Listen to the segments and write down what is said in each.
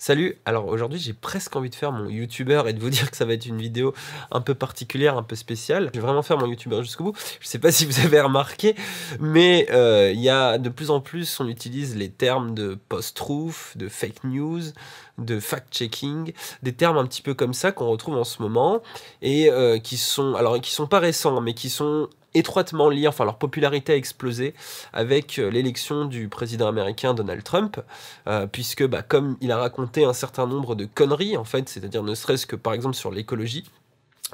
Salut, alors aujourd'hui j'ai presque envie de faire mon youtubeur et de vous dire que ça va être une vidéo un peu particulière, un peu spéciale. Je vais vraiment faire mon youtubeur jusqu'au bout. Je sais pas si vous avez remarqué, mais euh, il y a de plus en plus on utilise les termes de post-truth, de fake news, de fact-checking, des termes un petit peu comme ça qu'on retrouve en ce moment et euh, qui sont alors qui sont pas récents mais qui sont étroitement liés, enfin leur popularité a explosé avec euh, l'élection du président américain Donald Trump, euh, puisque bah, comme il a raconté un certain nombre de conneries, en fait, c'est-à-dire ne serait-ce que par exemple sur l'écologie,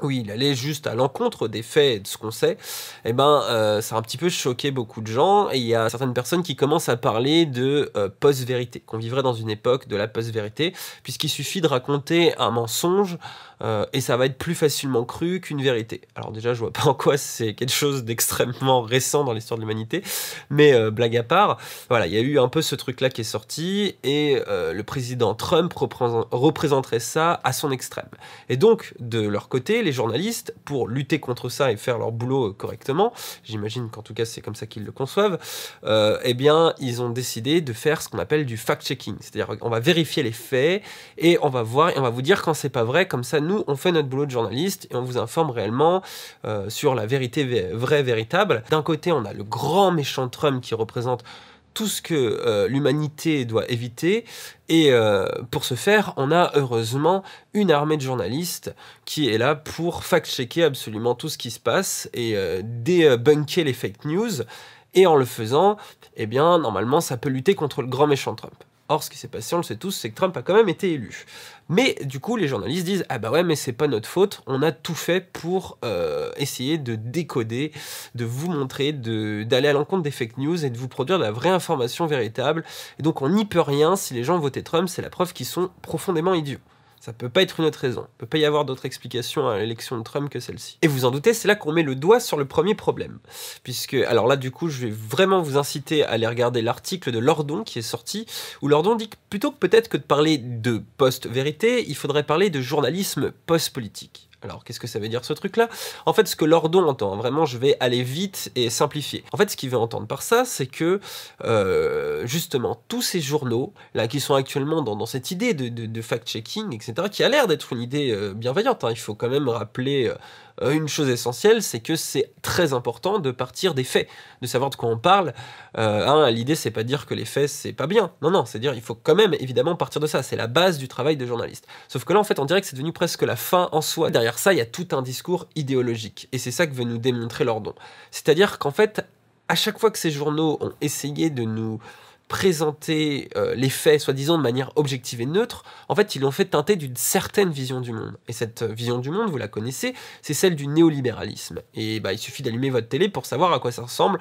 oui, il allait juste à l'encontre des faits et de ce qu'on sait, eh ben, euh, ça a un petit peu choqué beaucoup de gens, et il y a certaines personnes qui commencent à parler de euh, post-vérité, qu'on vivrait dans une époque de la post-vérité, puisqu'il suffit de raconter un mensonge, euh, et ça va être plus facilement cru qu'une vérité. Alors déjà, je vois pas en quoi c'est quelque chose d'extrêmement récent dans l'histoire de l'humanité, mais blague à part, voilà, il y a eu un peu ce truc-là qui est sorti, et le président Trump représenterait ça à son extrême. Et donc, de leur côté, les journalistes, pour lutter contre ça et faire leur boulot euh, correctement, j'imagine qu'en tout cas c'est comme ça qu'ils le conçoivent, euh, eh bien ils ont décidé de faire ce qu'on appelle du fact-checking, c'est-à-dire on va vérifier les faits et on va voir et on va vous dire quand c'est pas vrai, comme ça nous on fait notre boulot de journaliste et on vous informe réellement euh, sur la vérité vraie, véritable. D'un côté on a le grand méchant Trump qui représente tout ce que euh, l'humanité doit éviter. Et euh, pour ce faire, on a heureusement une armée de journalistes qui est là pour fact-checker absolument tout ce qui se passe et euh, débunker les fake news. Et en le faisant, eh bien, normalement, ça peut lutter contre le grand méchant Trump. Or, ce qui s'est passé, on le sait tous, c'est que Trump a quand même été élu. Mais du coup, les journalistes disent Ah bah ouais, mais c'est pas notre faute, on a tout fait pour euh, essayer de décoder, de vous montrer, d'aller à l'encontre des fake news et de vous produire de la vraie information véritable. Et donc, on n'y peut rien si les gens votaient Trump, c'est la preuve qu'ils sont profondément idiots. Ça peut pas être une autre raison. Il peut pas y avoir d'autre explication à l'élection de Trump que celle-ci. Et vous en doutez, c'est là qu'on met le doigt sur le premier problème. Puisque, alors là, du coup, je vais vraiment vous inciter à aller regarder l'article de Lordon qui est sorti, où Lordon dit que plutôt que peut-être que de parler de post-vérité, il faudrait parler de journalisme post-politique. Alors, qu'est-ce que ça veut dire ce truc-là En fait, ce que Lordon entend, hein, vraiment, je vais aller vite et simplifier. En fait, ce qu'il veut entendre par ça, c'est que, euh, justement, tous ces journaux, là, qui sont actuellement dans, cette idée de, fact-checking, etc., qui a l'air d'être une idée euh, bienveillante, hein, il faut quand même rappeler euh, euh, une chose essentielle, c'est que c'est très important de partir des faits, de savoir de quoi on parle. Euh, L'idée, c'est pas dire que les faits, c'est pas bien. Non, non, c'est dire il faut quand même évidemment partir de ça. C'est la base du travail de journaliste. Sauf que là, en fait, on dirait que c'est devenu presque la fin en soi. Derrière ça, il y a tout un discours idéologique. Et c'est ça que veut nous démontrer Lordon. C'est-à-dire qu'en fait, à chaque fois que ces journaux ont essayé de nous présenter euh, les faits, soi-disant, de manière objective et neutre, en fait, ils l'ont fait teinter d'une certaine vision du monde. Et cette euh, vision du monde, vous la connaissez, c'est celle du néolibéralisme. Et bah, il suffit d'allumer votre télé pour savoir à quoi ça ressemble.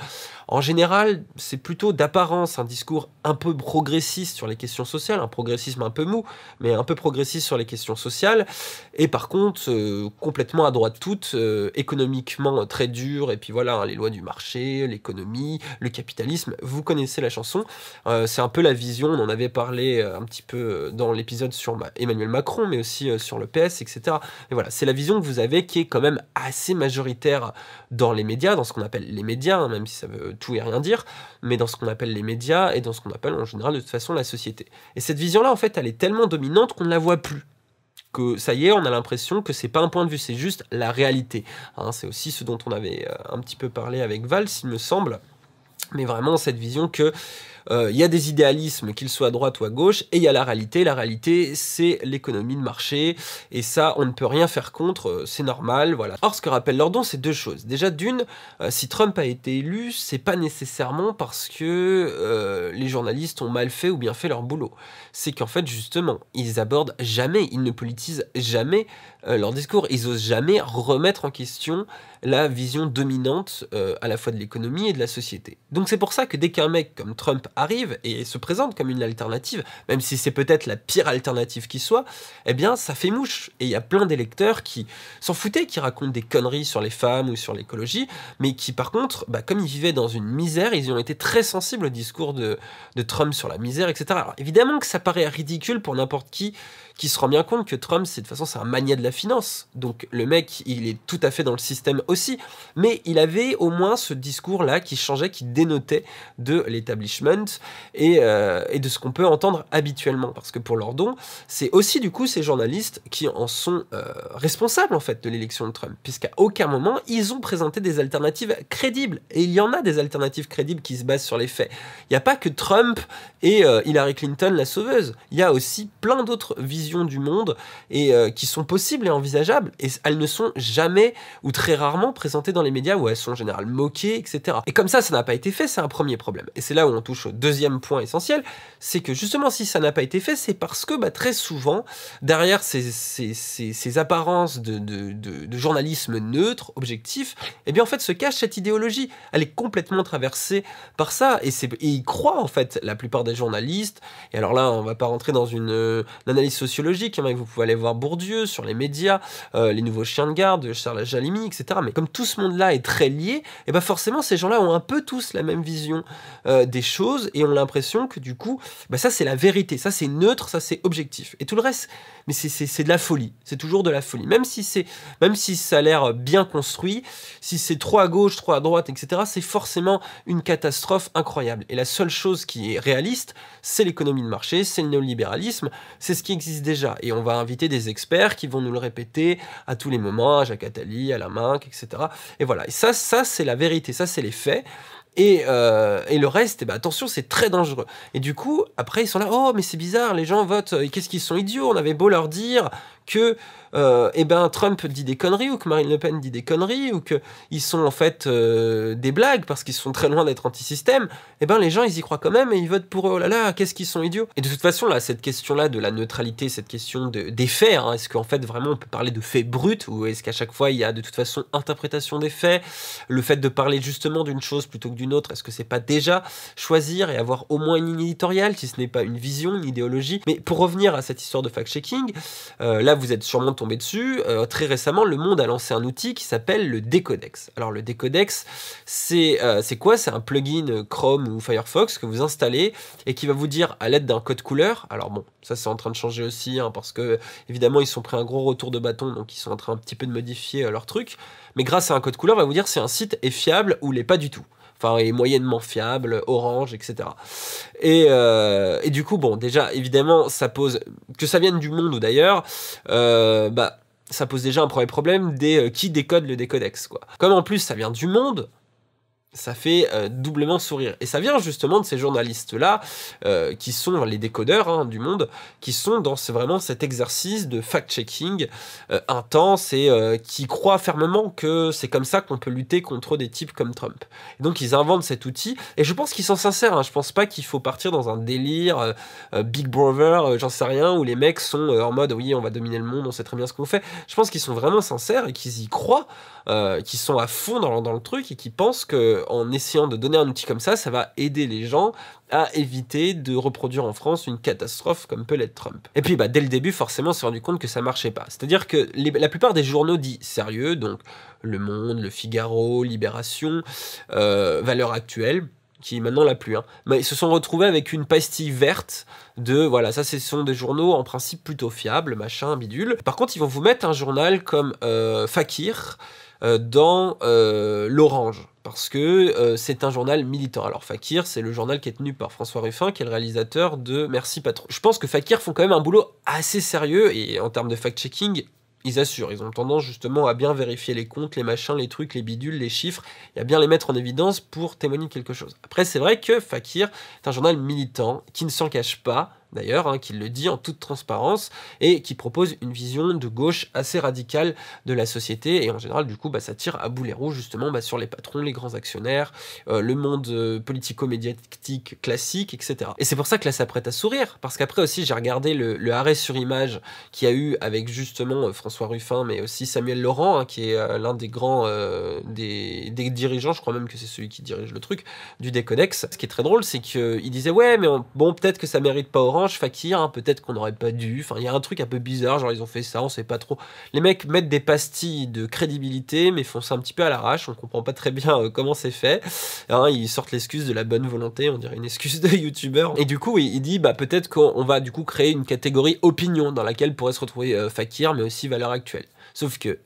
En général, c'est plutôt d'apparence un discours un peu progressiste sur les questions sociales, un progressisme un peu mou, mais un peu progressiste sur les questions sociales, et par contre, euh, complètement à droite toute, économiquement très dur, et puis voilà, hein, les lois du marché, l'économie, le capitalisme, vous connaissez la chanson. Euh, c'est un peu la vision, on en avait parlé euh, un petit peu euh, dans l'épisode sur Emmanuel Macron, mais aussi sur le PS, etc. Et voilà, c'est la vision que vous avez qui est quand même assez majoritaire dans les médias, dans ce qu'on appelle les médias, hein, même si ça veut tout et rien dire, mais dans ce qu'on appelle les médias et dans ce qu'on appelle en général de toute façon la société. Et cette vision-là, en fait, elle est tellement dominante qu'on ne la voit plus que ça y est, on a l'impression que c'est pas un point de vue, c'est juste la réalité. Hein. c'est aussi ce dont on avait un petit peu parlé avec Val, s'il me semble, mais vraiment cette vision que il euh, y a des idéalismes, qu'ils soient à droite ou à gauche, et il y a la réalité. La réalité, c'est l'économie de marché, et ça, on ne peut rien faire contre, euh, c'est normal, voilà. Or, ce que rappelle Lordon, c'est deux choses. Déjà, d'une, euh, si Trump a été élu, c'est pas nécessairement parce que les journalistes ont mal fait ou bien fait leur boulot. C'est qu'en fait, justement, ils abordent jamais, ils ne politisent jamais euh, leur discours. Ils osent jamais remettre en question la vision dominante euh, à la fois de l'économie et de la société. Donc c'est pour ça que dès qu'un mec comme Trump arrive et se présente comme une alternative, même si c'est peut-être la pire alternative qui soit, eh bien ça fait mouche. Et il y a plein d'électeurs qui s'en foutaient, qui racontent des conneries sur les femmes ou sur l'écologie, mais qui par contre, bah, comme ils vivaient dans une misère, ils ont été très sensibles au discours de, de Trump sur la misère, etc. Alors évidemment que ça paraît ridicule pour n'importe qui qui se rend bien compte que Trump, c'est de toute façon, c'est un mania de la finance. Donc le mec, il est tout à fait dans le système aussi, mais il avait au moins ce discours-là qui changeait, qui dénotait de l'établishment et, euh, de ce qu'on peut entendre habituellement. Parce que pour leur don, c'est aussi du coup ces journalistes qui en sont euh, responsables en fait de l'élection de Trump, puisqu'à aucun moment ils ont présenté des alternatives crédibles. Et il y en a des alternatives crédibles qui se basent sur les faits. Il n'y a pas que Trump et euh, Hillary Clinton la sauveuse. Il y a aussi plein d'autres visions du monde et qui sont possibles possibles et envisageables. Et elles ne sont jamais ou très rarement présentées dans les médias où elles sont en général moquées, etc. Et comme ça, ça n'a pas été fait, c'est un premier problème. Et c'est là où on touche au deuxième point essentiel, c'est que justement si ça n'a pas été fait, c'est parce que bah, très souvent, derrière ces, apparences de, de, journalisme neutre, objectif, eh bien en fait se cache cette idéologie. Elle est complètement traversée par ça. Et, et ils croient en fait la plupart des journalistes. Et alors là, on ne va pas rentrer dans une, euh, analyse sociologique, hein, vous pouvez aller voir Bourdieu sur les médias dire, euh, les nouveaux chiens de garde, Charles Jalimi, etc. Mais comme tout ce monde-là est très lié, et eh ben forcément ces gens-là ont un peu tous la même vision euh, des choses et ont l'impression que du coup, bah, ça c'est la vérité, ça c'est neutre, ça c'est objectif. Et tout le reste, mais c'est de la folie, c'est toujours de la folie. Même si c'est, même si ça a l'air bien construit, si c'est trop à gauche, trop à droite, etc. C'est forcément une catastrophe incroyable. Et la seule chose qui est réaliste, c'est l'économie de marché, c'est le néolibéralisme, c'est ce qui existe déjà. Et on va inviter des experts qui vont nous le répéter à tous les moments, à Jacques Attali, à la main etc. Et voilà. Et ça, ça c'est la vérité, ça, c'est les faits. Et, euh, et, le reste, eh ben, attention, c'est très dangereux. Et du coup, après, ils sont là, oh, mais c'est bizarre, les gens votent, euh, qu'est-ce qu'ils sont idiots, on avait beau leur dire que euh, eh ben, Trump dit des conneries, ou que Marine Le Pen dit des conneries, ou qu'ils sont en fait des blagues parce qu'ils sont très loin d'être anti-système, eh ben, les gens, ils y croient quand même et ils votent pour eux, oh là là, qu'est-ce qu'ils sont idiots. Et de toute façon, là, cette question-là de la neutralité, cette question de, des faits, hein, est-ce qu'en fait, vraiment, on peut parler de faits bruts, ou est-ce qu'à chaque fois, il y a de toute façon interprétation des faits, le fait de parler justement d'une chose plutôt que d'une autre Est-ce que c'est pas déjà choisir et avoir au moins une ligne éditoriale, si ce n'est pas une vision, une idéologie Mais pour revenir à cette histoire de fact-checking, euh, là vous êtes sûrement tombé dessus. Euh, très récemment, Le Monde a lancé un outil qui s'appelle le Décodex. Alors le Décodex, c'est euh, quoi C'est un plugin Chrome ou Firefox que vous installez et qui va vous dire à l'aide d'un code couleur. Alors bon, ça c'est en train de changer aussi hein, parce que évidemment ils sont pris un gros retour de bâton, donc ils sont en train un petit peu de modifier leur truc. Mais grâce à un code couleur, on va vous dire si un site est fiable ou l'est pas du tout enfin est moyennement fiable, Orange, etc. Euh, et, du coup, bon, déjà, évidemment, ça pose, que ça vienne du monde ou d'ailleurs, euh, bah, ça pose déjà un premier problème des euh, qui décode le décodex, quoi. Comme en plus, ça vient du monde, ça fait euh, doublement sourire. Et ça vient justement de ces journalistes-là, euh, qui sont les décodeurs hein, du monde, qui sont dans vraiment cet exercice de fact-checking euh, intense et qui croient fermement que c'est comme ça qu'on peut lutter contre des types comme Trump. donc ils inventent cet outil, et je pense qu'ils sont sincères, hein. je pense pas qu'il faut partir dans un délire Big Brother, j'en sais rien, où les mecs sont en mode oui on va dominer le monde, on sait très bien ce qu'on fait. Je pense qu'ils sont vraiment sincères et qu'ils y croient, qu'ils sont à fond dans, dans le truc et qu'ils pensent que en essayant de donner un outil comme ça, ça va aider les gens à éviter de reproduire en France une catastrophe comme peut l'être Trump. Et puis bah, dès le début, forcément, on s'est rendu compte que ça marchait pas. C'est-à-dire que la plupart des journaux dits sérieux, donc Le Monde, Le Figaro, Libération, euh, Valeurs Actuelles, qui maintenant l'a plus, hein, mais ils se sont retrouvés avec une pastille verte de voilà, ça ce sont des journaux en principe plutôt fiables, machin, bidule. Par contre, ils vont vous mettre un journal comme euh, Fakir euh, dans euh, l'Orange parce que euh, c'est un journal militant. Alors Fakir, c'est le journal qui est tenu par François Ruffin, qui est le réalisateur de Merci Patron. Je pense que Fakir font quand même un boulot assez sérieux, et en termes de fact-checking, ils assurent. Ils ont tendance justement à bien vérifier les comptes, les machins, les trucs, les bidules, les chiffres, et à bien les mettre en évidence pour témoigner quelque chose. Après, c'est vrai que Fakir est un journal militant qui ne s'en cache pas, d'ailleurs, hein, qui le dit en toute transparence et qui propose une vision de gauche assez radicale de la société. Et en général, du coup, bah, ça tire à boulet rouge justement bah, sur les patrons, les grands actionnaires, euh, le monde euh, politico-médiatique classique, etc. Et c'est pour ça que là, ça prête à sourire, parce qu'après aussi, j'ai regardé le, arrêt sur image qu'il y a eu avec justement euh, François Ruffin, mais aussi Samuel Laurent, hein, qui est l'un des grands des, dirigeants, je crois même que c'est celui qui dirige le truc, du Décodex. Ce qui est très drôle, c'est qu'il disait, ouais, mais bon, peut-être que ça mérite pas Orange Fakir, hein, peut-être qu'on n'aurait pas dû. Enfin, il y a un truc un peu bizarre, genre ils ont fait ça, on sait pas trop. Les mecs mettent des pastilles de crédibilité, mais font ça un petit peu à l'arrache, on comprend pas très bien euh, comment c'est fait. Hein, ils sortent l'excuse de la bonne volonté, on dirait une excuse de youtubeur. Et du coup, il, dit, bah peut-être qu'on va du coup créer une catégorie opinion dans laquelle pourrait se retrouver euh, Fakir, mais aussi valeur actuelle. Sauf que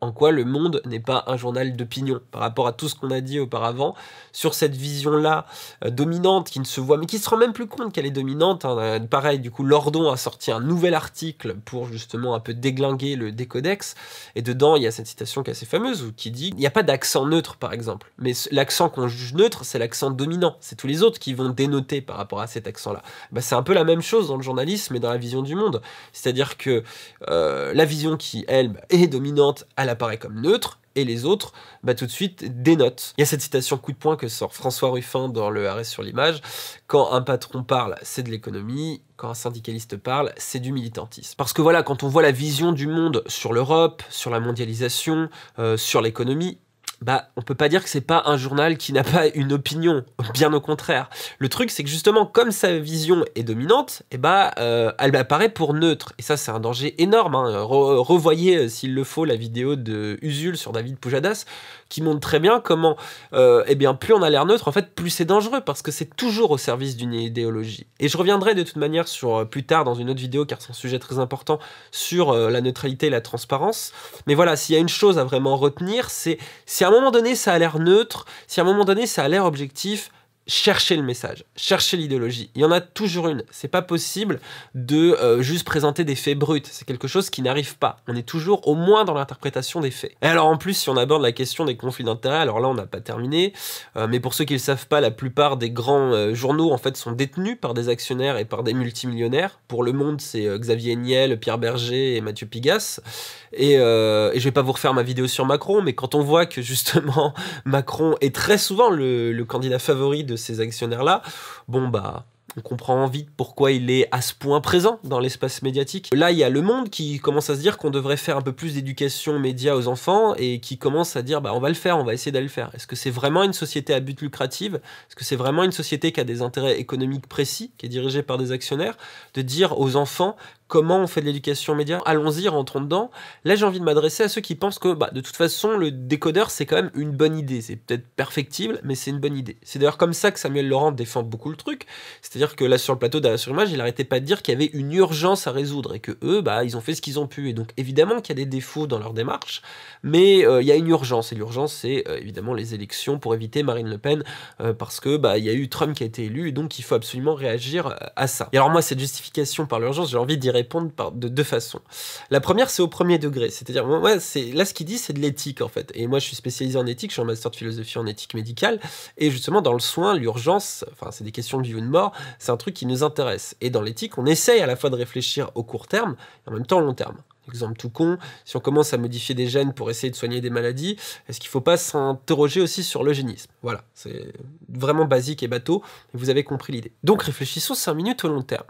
en quoi le monde n'est pas un journal d'opinion par rapport à tout ce qu'on a dit auparavant sur cette vision-là euh, dominante qui ne se voit, mais qui se rend même plus compte qu'elle est dominante. Hein. Euh, pareil, du coup, Lordon a sorti un nouvel article pour justement un peu déglinguer le décodex, et dedans, il y a cette citation qui est assez fameuse où, qui dit il n'y a pas d'accent neutre, par exemple, mais l'accent qu'on juge neutre, c'est l'accent dominant, c'est tous les autres qui vont dénoter par rapport à cet accent-là. Bah, c'est un peu la même chose dans le journalisme et dans la vision du monde, c'est-à-dire que euh, la vision qui, elle, est dominante apparaît comme neutre, et les autres, bah, tout de suite, dénotent. Il y a cette citation coup de poing que sort François Ruffin dans le arrêt sur l'image. Quand un patron parle, c'est de l'économie. Quand un syndicaliste parle, c'est du militantisme. Parce que voilà, quand on voit la vision du monde sur l'Europe, sur la mondialisation, euh, sur l'économie, bah, on peut pas dire que c'est pas un journal qui n'a pas une opinion, bien au contraire. Le truc, c'est que justement, comme sa vision est dominante, eh bah, euh, elle apparaît pour neutre. Et ça, c'est un danger énorme. Hein. revoyez, euh, s'il le faut, la vidéo de Usul sur David Pujadas, qui montre très bien comment, euh, eh bien, plus on a l'air neutre, en fait, plus c'est dangereux, parce que c'est toujours au service d'une idéologie. Et je reviendrai de toute manière sur euh, plus tard dans une autre vidéo, car c'est un sujet très important sur euh, la neutralité et la transparence. Mais voilà, s'il y a une chose à vraiment retenir, c'est si à un moment donné ça a l'air neutre, si à un moment donné ça a l'air objectif, chercher le message, chercher l'idéologie. Il y en a toujours une. C'est pas possible de euh, juste présenter des faits bruts. C'est quelque chose qui n'arrive pas. On est toujours au moins dans l'interprétation des faits. Et alors en plus, si on aborde la question des conflits d'intérêts, alors là on n'a pas terminé. Euh, mais pour ceux qui le savent pas, la plupart des grands euh, journaux en fait sont détenus par des actionnaires et par des multimillionnaires. Pour Le Monde, c'est Xavier Niel, Pierre Berger et Mathieu Pigasse. Et, et je vais pas vous refaire ma vidéo sur Macron, mais quand on voit que justement Macron est très souvent le candidat favori de ces actionnaires-là, bon bah on comprend vite pourquoi il est à ce point présent dans l'espace médiatique. Là, il y a Le Monde qui commence à se dire qu'on devrait faire un peu plus d'éducation média aux enfants et qui commence à dire bah, on va le faire, on va essayer d'aller le faire. Est-ce que c'est vraiment une société à but lucratif Est-ce que c'est vraiment une société qui a des intérêts économiques précis, qui est dirigée par des actionnaires De dire aux enfants comment on fait de l'éducation média, allons-y, rentrons dedans. Là, j'ai envie de m'adresser à ceux qui pensent que bah, de toute façon, le décodeur, c'est quand même une bonne idée. C'est peut-être perfectible, mais c'est une bonne idée. C'est d'ailleurs comme ça que Samuel Laurent défend beaucoup le truc. C'est-à-dire que là, sur le plateau d'Arrêt sur Image, il n'arrêtait pas de dire qu'il y avait une urgence à résoudre et que eux, bah, ils ont fait ce qu'ils ont pu. Et donc, évidemment qu'il y a des défauts dans leur démarche, mais euh, il y a une urgence. Et l'urgence, c'est euh, évidemment les élections pour éviter Marine Le Pen, euh, parce que bah, il y a eu Trump qui a été élu, et donc il faut absolument réagir à ça. Et alors, moi, cette justification par l'urgence, j'ai envie de répondre par, de deux façons. La première, c'est au premier degré. C'est-à-dire, moi, là, ce qu'il dit, c'est de l'éthique, en fait. Et moi, je suis spécialisé en éthique, je suis en master de philosophie en éthique médicale. Et justement, dans le soin, l'urgence, enfin, c'est des questions de vie ou de mort, c'est un truc qui nous intéresse. Et dans l'éthique, on essaye à la fois de réfléchir au court terme et en même temps au long terme. Exemple tout con, si on commence à modifier des gènes pour essayer de soigner des maladies, est-ce qu'il ne faut pas s'interroger aussi sur l'eugénisme Voilà, c'est vraiment basique et bateau, vous avez compris l'idée. Donc réfléchissons 5 minutes au long terme.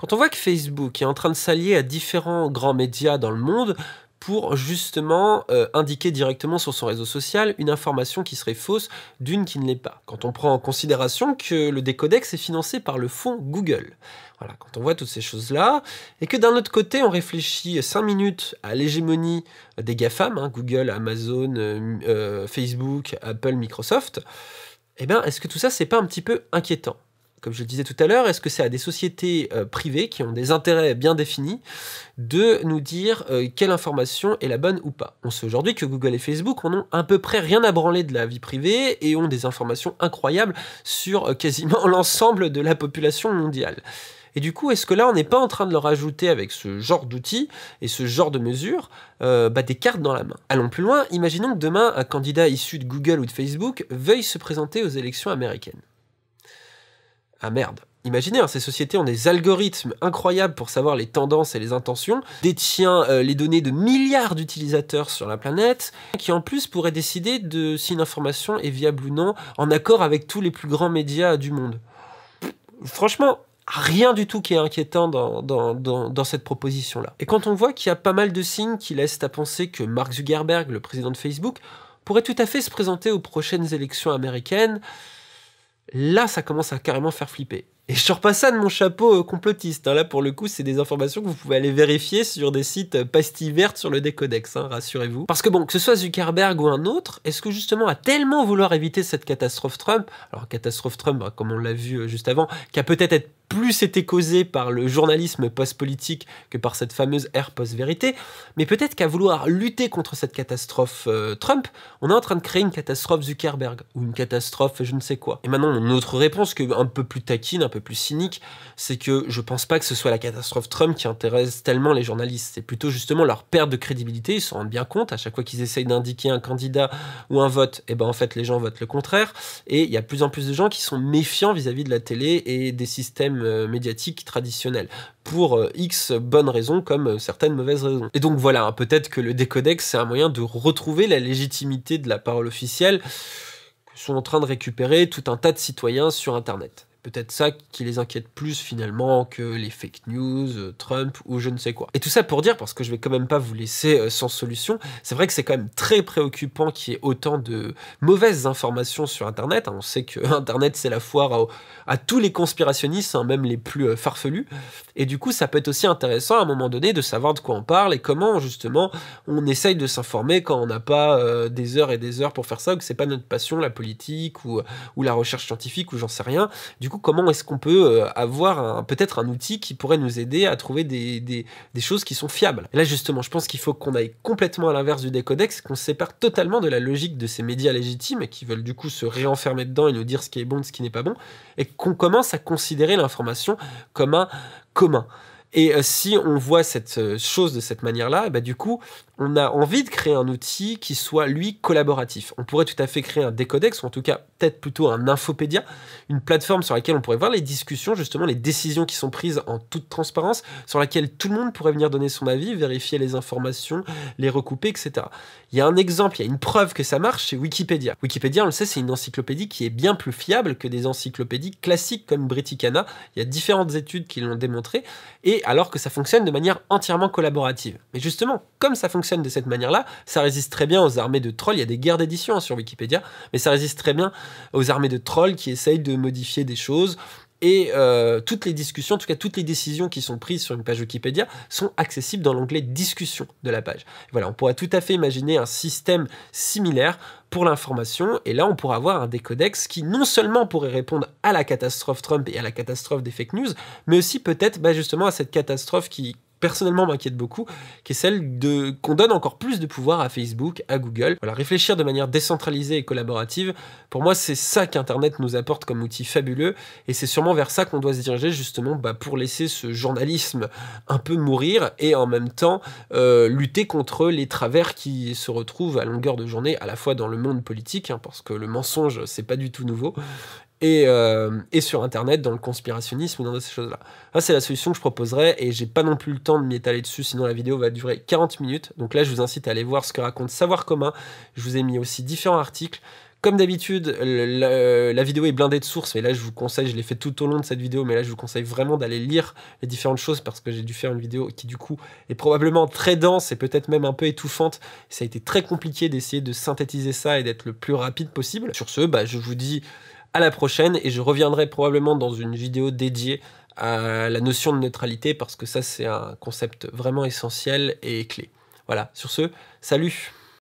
Quand on voit que Facebook est en train de s'allier à différents grands médias dans le monde pour justement euh, indiquer directement sur son réseau social une information qui serait fausse d'une qui ne l'est pas. Quand on prend en considération que le décodex est financé par le fonds Google. Voilà, quand on voit toutes ces choses-là, et que d'un autre côté, on réfléchit 5 minutes à l'hégémonie des GAFAM, hein, Google, Amazon, euh, euh, Facebook, Apple, Microsoft, eh bien, est-ce que tout ça, c'est pas un petit peu inquiétant comme je le disais tout à l'heure, est-ce que c'est à des sociétés euh, privées qui ont des intérêts bien définis de nous dire euh, quelle information est la bonne ou pas On sait aujourd'hui que Google et Facebook en ont à peu près rien à branler de la vie privée et ont des informations incroyables sur euh, quasiment l'ensemble de la population mondiale. Et du coup, est-ce que là, on n'est pas en train de leur ajouter avec ce genre d'outils et ce genre de mesures bah, des cartes dans la main Allons plus loin, imaginons que demain, un candidat issu de Google ou de Facebook veuille se présenter aux élections américaines. Ah merde. Imaginez, hein, ces sociétés ont des algorithmes incroyables pour savoir les tendances et les intentions, détient euh, les données de milliards d'utilisateurs sur la planète, qui en plus pourraient décider de si une information est viable ou non, en accord avec tous les plus grands médias du monde. franchement, rien du tout qui est inquiétant dans, dans, dans cette proposition-là. Et quand on voit qu'il y a pas mal de signes qui laissent à penser que Mark Zuckerberg, le président de Facebook, pourrait tout à fait se présenter aux prochaines élections américaines, là, ça commence à carrément faire flipper. Et je sors pas ça de mon chapeau euh, complotiste. Hein. Là, pour le coup, c'est des informations que vous pouvez aller vérifier sur des sites euh, pastilles vertes sur le décodex, hein, rassurez-vous. Parce que bon, que ce soit Zuckerberg ou un autre, est-ce que justement à tellement vouloir éviter cette catastrophe Trump, alors catastrophe Trump, bah, comme on l'a vu euh, juste avant, qui a peut-être plus été causée par le journalisme post-politique que par cette fameuse ère post-vérité, mais peut-être qu'à vouloir lutter contre cette catastrophe Trump, on est en train de créer une catastrophe Zuckerberg, ou une catastrophe je ne sais quoi. Et maintenant, autre réponse un peu plus taquine, un peu plus cynique, c'est que je pense pas que ce soit la catastrophe Trump qui intéresse tellement les journalistes. C'est plutôt justement leur perte de crédibilité. Ils se rendent bien compte. À chaque fois qu'ils essayent d'indiquer un candidat ou un vote, et eh ben en fait, les gens votent le contraire. Et il y a plus en plus de gens qui sont méfiants vis-à-vis de la télé et des systèmes euh, médiatiques traditionnels pour euh, X bonnes raisons comme euh, certaines mauvaises raisons. Et donc voilà, hein, peut-être que le décodex, c'est un moyen de retrouver la légitimité de la parole officielle que sont en train de récupérer tout un tas de citoyens sur Internet peut-être ça qui les inquiète plus finalement que les fake news, euh, Trump ou je ne sais quoi. Et tout ça pour dire, parce que je vais quand même pas vous laisser euh, sans solution, c'est vrai que c'est quand même très préoccupant qu'il y ait autant de mauvaises informations sur Internet. Hein, on sait que Internet c'est la foire à, tous les conspirationnistes, hein, même les plus euh, farfelus. Et du coup, ça peut être aussi intéressant à un moment donné de savoir de quoi on parle et comment justement on essaye de s'informer quand on n'a pas des heures et des heures pour faire ça, ou que c'est pas notre passion, la politique ou, ou la recherche scientifique ou j'en sais rien comment est-ce qu'on peut euh, avoir peut-être un outil qui pourrait nous aider à trouver des, choses qui sont fiables Là, justement, je pense qu'il faut qu'on aille complètement à l'inverse du décodex, qu'on se sépare totalement de la logique de ces médias légitimes qui veulent du coup se réenfermer dedans et nous dire ce qui est bon, ce qui n'est pas bon, et qu'on commence à considérer l'information comme un commun. Et euh, si on voit cette euh, chose de cette manière-là, bah du coup, on a envie de créer un outil qui soit, lui, collaboratif. On pourrait tout à fait créer un décodex, ou en tout cas peut-être plutôt un infopédia, une plateforme sur laquelle on pourrait voir les discussions, justement les décisions qui sont prises en toute transparence, sur laquelle tout le monde pourrait venir donner son avis, vérifier les informations, les recouper, etc. Il y a un exemple, il y a une preuve que ça marche, c'est Wikipédia. Wikipédia, on le sait, c'est une encyclopédie qui est bien plus fiable que des encyclopédies classiques comme Briticana, Il y a différentes études qui l'ont démontré, et alors que ça fonctionne de manière entièrement collaborative. Mais justement, comme ça fonctionne de cette manière-là. Ça résiste très bien aux armées de trolls. Il y a des guerres d'édition sur Wikipédia, mais ça résiste très bien aux armées de trolls qui essayent de modifier des choses. Et euh, toutes les discussions, en tout cas toutes les décisions qui sont prises sur une page Wikipédia sont accessibles dans l'onglet discussion de la page. voilà, on pourra tout à fait imaginer un système similaire pour l'information. Et là, on pourra avoir un décodex qui non seulement pourrait répondre à la catastrophe Trump et à la catastrophe des fake news, mais aussi peut-être bah, justement à cette catastrophe qui, personnellement m'inquiète beaucoup, qui est celle de qu'on donne encore plus de pouvoir à Facebook, à Google. réfléchir de manière décentralisée et collaborative, pour moi c'est ça qu'Internet nous apporte comme outil fabuleux, et c'est sûrement vers ça qu'on doit se diriger justement bah, pour laisser ce journalisme un peu mourir et en même temps euh, lutter contre les travers qui se retrouvent à longueur de journée à la fois dans le monde politique, hein, parce que le mensonge c'est pas du tout nouveau, et, euh, et, sur Internet, dans le conspirationnisme, dans ces choses-là. Ça, c'est la solution que je proposerais, et j'ai pas non plus le temps de m'y étaler dessus, sinon la vidéo va durer 40 minutes. Donc là, je vous incite à aller voir ce que raconte Savoir Commun. Je vous ai mis aussi différents articles. Comme d'habitude, la, vidéo est blindée de sources, et là je vous conseille, je l'ai fait tout au long de cette vidéo, mais là je vous conseille vraiment d'aller lire les différentes choses parce que j'ai dû faire une vidéo qui du coup est probablement très dense et peut-être même un peu étouffante. Ça a été très compliqué d'essayer de synthétiser ça et d'être le plus rapide possible. Sur ce, bah, je vous dis à la prochaine et je reviendrai probablement dans une vidéo dédiée à la notion de neutralité parce que ça c'est un concept vraiment essentiel et clé. Voilà, sur ce, salut